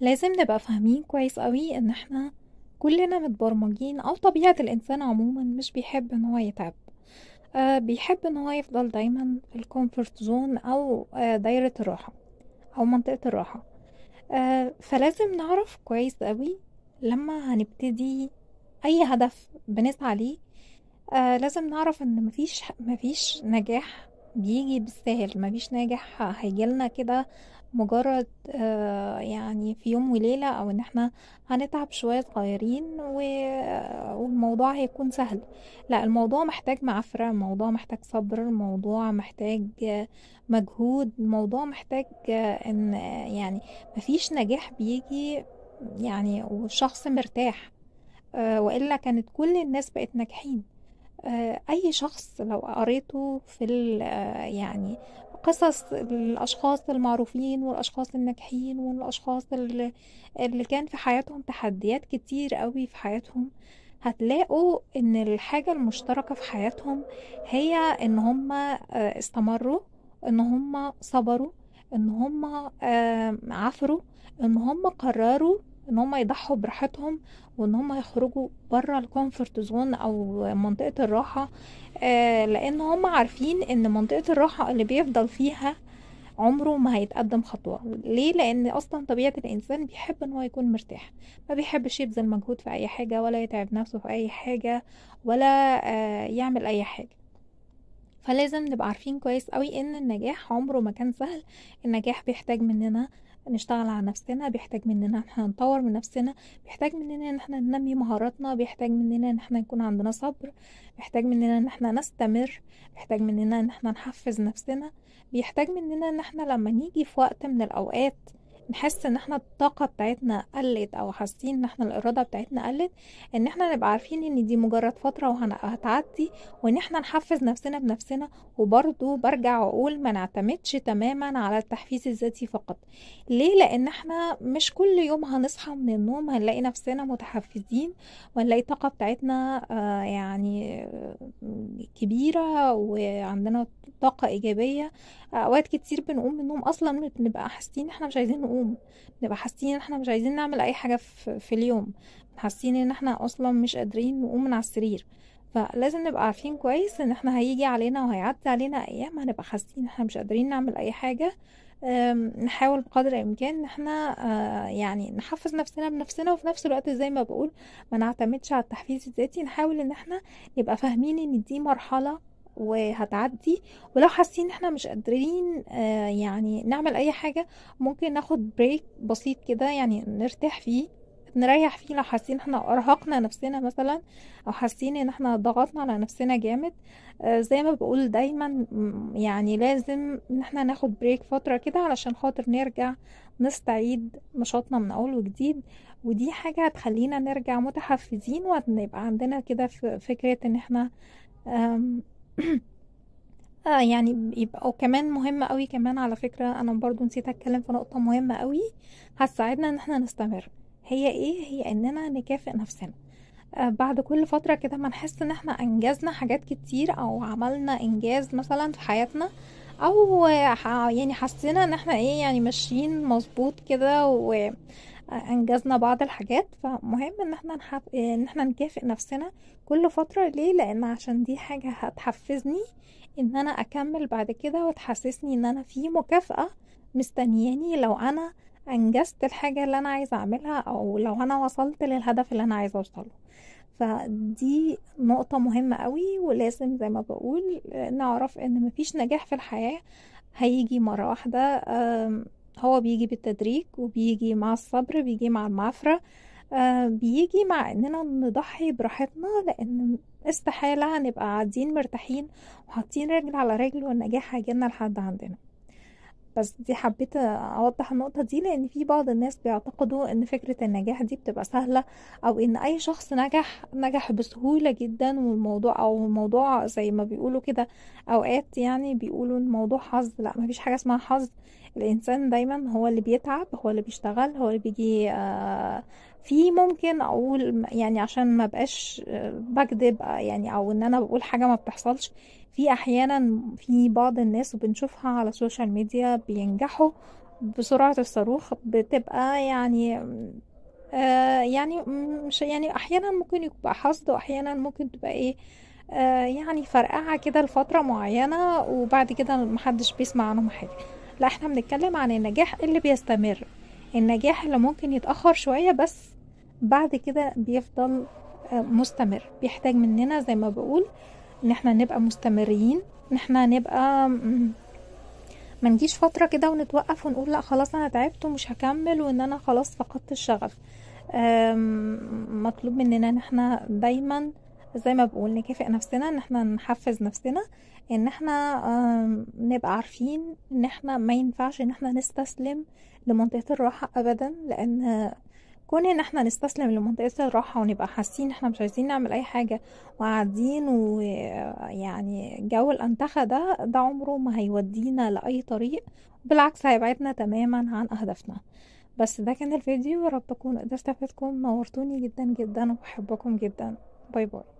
لازم نبقى فاهمين كويس قوي ان احنا كلنا متبرمجين او طبيعة الانسان عموما مش بيحب ان هو يتعب آه بيحب ان هو يفضل دايما في الكومفورت زون او آه دايرة الراحة او منطقة الراحة آه فلازم نعرف كويس قوي لما هنبتدي اي هدف بنسعى ليه آه لازم نعرف ان مفيش مفيش نجاح بيجي ما مفيش ناجح هيجيلنا كده مجرد آه، يعني في يوم وليلة أو إن احنا هنتعب شوية صغيرين و- والموضوع هيكون سهل لا الموضوع محتاج معفرة الموضوع محتاج صبر الموضوع محتاج مجهود الموضوع محتاج إن آه، يعني مفيش نجاح بيجي يعني والشخص مرتاح آه، وإلا كانت كل الناس بقت ناجحين آه، اي شخص لو قريته في آه، يعني قصص الاشخاص المعروفين والاشخاص الناجحين والاشخاص اللي كان في حياتهم تحديات كتير قوي في حياتهم هتلاقوا ان الحاجة المشتركة في حياتهم هي ان هم آه، استمروا ان هم صبروا ان هم عفروا ان هم قرروا ان هم يضحوا براحتهم وان هم يخرجوا بره الكومفورت زون او منطقه الراحه آه، لان هم عارفين ان منطقه الراحه اللي بيفضل فيها عمره ما هيتقدم خطوه ليه لان اصلا طبيعه الانسان بيحب ان هو يكون مرتاح ما بيحبش يبذل مجهود في اي حاجه ولا يتعب نفسه في اي حاجه ولا آه، يعمل اي حاجه فلازم نبقى عارفين كويس قوي ان النجاح عمره ما كان سهل النجاح بيحتاج مننا نشتغل على نفسنا بيحتاج مننا ان احنا نطور من نفسنا بيحتاج مننا ان احنا ننمي مهاراتنا بيحتاج مننا ان احنا يكون عندنا صبر بيحتاج مننا ان احنا نستمر بيحتاج مننا ان احنا نحفز نفسنا بيحتاج مننا ان احنا لما نيجي في وقت من الاوقات نحس ان احنا الطاقة بتاعتنا قلت او حاسين ان احنا الارادة بتاعتنا قلت ان احنا نبقى عارفين ان دي مجرد فترة وهتعدي وان احنا نحفز نفسنا بنفسنا وبرضه برجع واقول ما نعتمدش تماما على التحفيز الذاتي فقط ليه لان احنا مش كل يوم هنصحى من النوم هنلاقي نفسنا متحفزين ونلاقي الطاقة بتاعتنا آه، يعني آه، كبيرة وعندنا طاقة ايجابية اوقات كتير بنقوم من النوم اصلا بنبقى حاسين احنا مش عايزين نقوم نقوم نبقى حاسين ان احنا مش عايزين نعمل اي حاجه في, اليوم حاسين ان احنا اصلا مش قادرين نقوم من على السرير فلازم نبقى عارفين كويس ان احنا هيجي علينا وهيعدي علينا ايام هنبقى حاسين ان احنا مش قادرين نعمل اي حاجه نحاول بقدر الامكان ان احنا آه، يعني نحفز نفسنا بنفسنا وفي نفس الوقت زي ما بقول ما نعتمدش على التحفيز الذاتي نحاول ان احنا نبقى فاهمين ان دي مرحله وهتعدي ولو حاسين ان احنا مش قادرين آه، يعني نعمل اي حاجه ممكن ناخد بريك بسيط كده يعني نرتاح فيه نريح فيه لو حاسين احنا ارهقنا نفسنا مثلا او حاسين ان احنا ضغطنا على نفسنا جامد آه، زي ما بقول دايما يعني لازم ان احنا ناخد بريك فتره كده علشان خاطر نرجع نستعيد نشاطنا من اول وجديد ودي حاجه هتخلينا نرجع متحفزين وهنبقى عندنا كده فكره ان احنا اه يعني يبقى وكمان مهم قوي كمان على فكرة انا برضو نسيت اتكلم في نقطة مهمة قوي هتساعدنا ان احنا نستمر هي ايه هي اننا نكافئ نفسنا آه بعد كل فترة كده ما نحس ان احنا انجزنا حاجات كتير او عملنا انجاز مثلا في حياتنا او يعني حسينا ان احنا ايه يعني ماشيين مظبوط كده و انجزنا بعض الحاجات فمهم ان احنا نحف... ان احنا نكافئ نفسنا كل فتره ليه لان عشان دي حاجه هتحفزني ان انا اكمل بعد كده وتحسسني ان انا في مكافاه مستنياني لو انا انجزت الحاجه اللي انا عايزه اعملها او لو انا وصلت للهدف اللي انا عايزه اوصله فدي نقطة مهمة قوي ولازم زي ما بقول نعرف ان مفيش نجاح في الحياة هيجي مرة واحدة هو بيجي بالتدريج وبيجي مع الصبر بيجي مع المعفرة آه بيجي مع اننا نضحي براحتنا لان استحالة هنبقى قاعدين مرتاحين وحاطين رجل على رجل والنجاح هيجينا لحد عندنا بس دي حبيت اوضح النقطه دي لان في بعض الناس بيعتقدوا ان فكره النجاح دي بتبقى سهله او ان اي شخص نجح نجح بسهوله جدا والموضوع او الموضوع زي ما بيقولوا كده اوقات يعني بيقولوا الموضوع حظ لا مفيش حاجه اسمها حظ الانسان دايما هو اللي بيتعب هو اللي بيشتغل هو اللي بيجي آه، في ممكن اقول يعني عشان ما بقاش آه، بكذب آه، يعني او ان انا بقول حاجه ما بتحصلش في احيانا في بعض الناس وبنشوفها على السوشيال ميديا بينجحوا بسرعه الصاروخ بتبقى يعني آه، يعني مش يعني احيانا ممكن يبقى حصد واحيانا ممكن تبقى ايه يعني فرقعه كده لفتره معينه وبعد كده محدش بيسمع عنهم حاجه لا احنا بنتكلم عن النجاح اللي بيستمر النجاح اللي ممكن يتاخر شويه بس بعد كده بيفضل آه، مستمر بيحتاج مننا زي ما بقول ان احنا نبقى مستمرين ان احنا نبقى ما نجيش فترة كده ونتوقف ونقول لا خلاص انا تعبت ومش هكمل وان انا خلاص فقدت الشغف مطلوب مننا ان احنا دايما زي ما بقول نكافئ نفسنا ان احنا نحفز نفسنا ان احنا نبقى عارفين ان احنا ما ينفعش ان احنا نستسلم لمنطقة الراحة ابدا لان كون ان احنا نستسلم لمنطقة الراحة ونبقى حاسين احنا مش عايزين نعمل اي حاجة وقاعدين ويعني جو الانتخة ده ده عمره ما هيودينا لأي طريق بالعكس هيبعدنا تماما عن اهدافنا بس ده كان الفيديو يا رب تكونوا قدرت نورتوني جدا جدا وبحبكم جدا باي باي